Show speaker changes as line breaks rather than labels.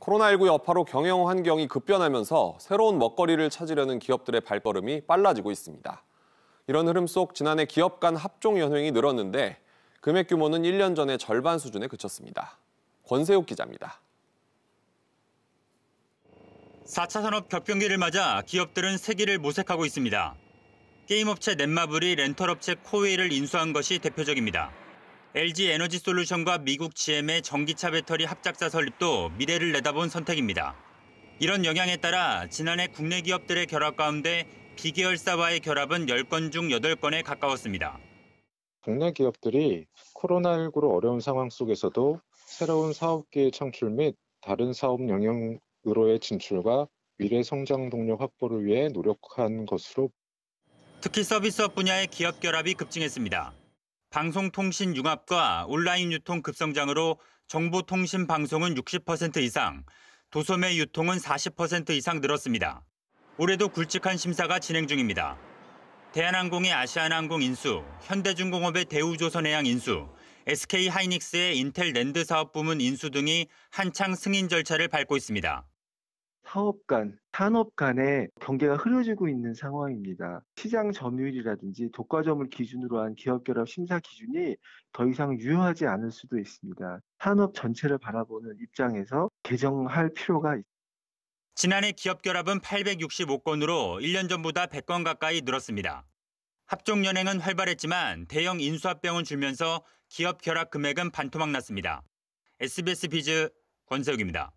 코로나19 여파로 경영 환경이 급변하면서 새로운 먹거리를 찾으려는 기업들의 발걸음이 빨라지고 있습니다. 이런 흐름 속 지난해 기업 간 합종 연횡이 늘었는데 금액 규모는 1년 전의 절반 수준에 그쳤습니다. 권세욱 기자입니다.
4차 산업 격변기를 맞아 기업들은 세기를 모색하고 있습니다. 게임업체 넷마블이 렌털업체 코웨이를 인수한 것이 대표적입니다. LG 에너지 솔루션과 미국 GM의 전기차 배터리 합작사 설립도 미래를 내다본 선택입니다. 이런 영향에 따라 지난해 국내 기업들의 결합 가운데 비계열사와의 결합은 10건 중 8건에 가까웠습니다.
국내 기업들이 코로나19로 어려운 상황 속에서도 새로운 사업계의 창출 및 다른 사업 영역으로의 진출과 미래 성장 동력 확보를 위해 노력한
것으로 특히 서비스업 분야의 기업 결합이 급증했습니다. 방송통신융합과 온라인 유통 급성장으로 정보통신 방송은 60% 이상, 도소매 유통은 40% 이상 늘었습니다. 올해도 굵직한 심사가 진행 중입니다. 대한항공의 아시아나항공 인수, 현대중공업의 대우조선해양 인수, SK 하이닉스의 인텔 랜드 사업 부문 인수 등이 한창 승인 절차를 밟고 있습니다.
사업 간 산업 간의 경계가 흐려지고 있는 상황입니다. 시장 점유율이라든지 독과점을 기준으로 한 기업결합 심사 기준이 더 이상 유효하지 않을 수도 있습니다. 산업 전체를 바라보는 입장에서 개정할 필요가 있습니다.
지난해 기업결합은 865건으로 1년 전보다 100건 가까이 늘었습니다. 합종연행은 활발했지만 대형 인수합병은 줄면서 기업결합 금액은 반토막 났습니다. SBS 비즈 권세욱입니다.